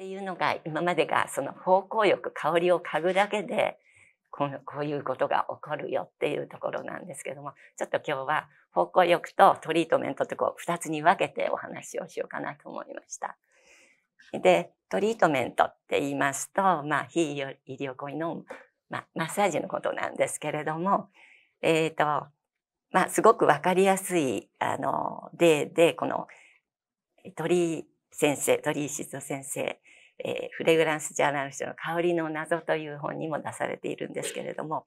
っていうのが今までがその方向欲香りを嗅ぐだけでこのこういうことが起こるよっていうところなんですけどもちょっと今日は方向欲とトリートメントってこう2つに分けてお話をしようかなと思いました。でトリートメントって言いますと、まあ、非医療行為の、まあ、マッサージのことなんですけれども、えっ、ー、とまあ、すごく分かりやすいあの例でこの鳥先生鳥井静先生えー、フレグランスジャーナルスの香りの謎という本にも出されているんですけれども、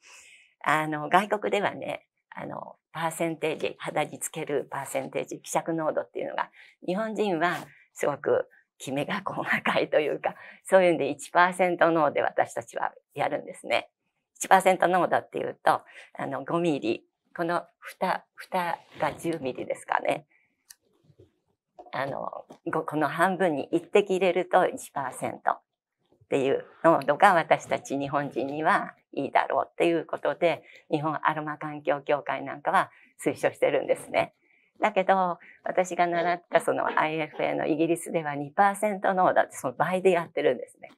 あの、外国ではね、あの、パーセンテージ、肌につけるパーセンテージ、希釈濃度っていうのが、日本人はすごくきめが細かいというか、そういうんで1%濃で私たちはやるんですね。1%濃度っていうと、あの、5ミリ。この蓋、蓋が10ミリですかね。あの、この半分に一滴入れると1%っていう濃度が私たち日本人にはいいだろうっていうことで、日本アロマ環境協会なんかは推奨してるんですね。だけど、私が習ったその IFA のイギリスでは2%濃度ってその倍でやってるんですね。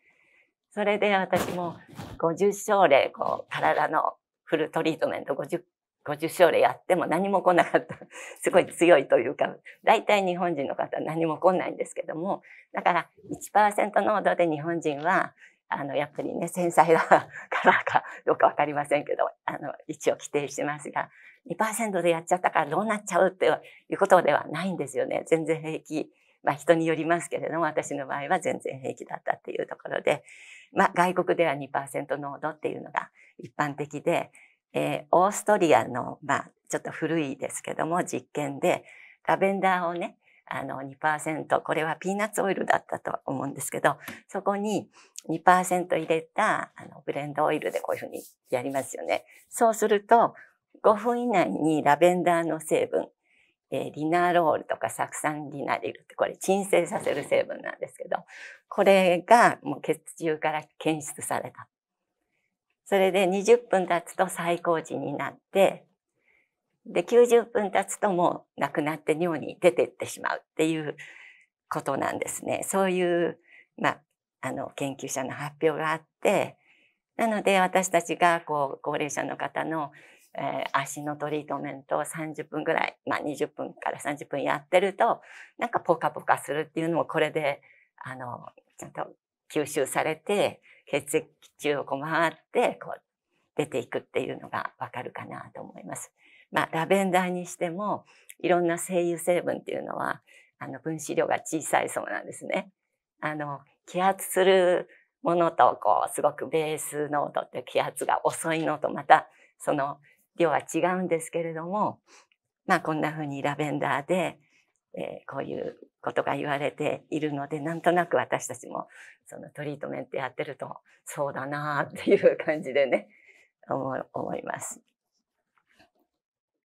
それで私も50症例、こう、体のフルトリートメント50 50勝例やっても何も来なかった。すごい強いというか、大体日本人の方は何も来ないんですけども、だから1%濃度で日本人は、あの、やっぱりね、繊細だ からかどうかわかりませんけど、あの、一応規定してますが、2%でやっちゃったからどうなっちゃうっていうことではないんですよね。全然平気。まあ人によりますけれども、私の場合は全然平気だったっていうところで、まあ外国では2%濃度っていうのが一般的で、えー、オーストリアの、まあ、ちょっと古いですけども、実験で、ラベンダーをね、あの2%、これはピーナッツオイルだったと思うんですけど、そこに2%入れたあのブレンドオイルでこういうふうにやりますよね。そうすると、5分以内にラベンダーの成分、えー、リナロールとか酢酸リナリルってこれ鎮静させる成分なんですけど、これがもう血中から検出された。それで20分経つと最高時になって、で、90分経つともうなくなって尿に出てってしまうっていうことなんですね。そういう、まあ、あの、研究者の発表があって、なので私たちがこう、高齢者の方の、えー、足のトリートメントを30分ぐらい、まあ20分から30分やってると、なんかポカポカするっていうのもこれで、あの、ちゃんと吸収されて、血液中をこう回って、こう、出ていくっていうのがわかるかなと思います。まあ、ラベンダーにしても、いろんな精油成分っていうのは、あの、分子量が小さいそうなんですね。あの、気圧するものと、こう、すごくベース濃度って気圧が遅いのと、また、その量は違うんですけれども、まあ、こんな風にラベンダーで、えー、こういうことが言われているので、なんとなく私たちもそのトリートメントやってると、そうだなっていう感じでね、思います。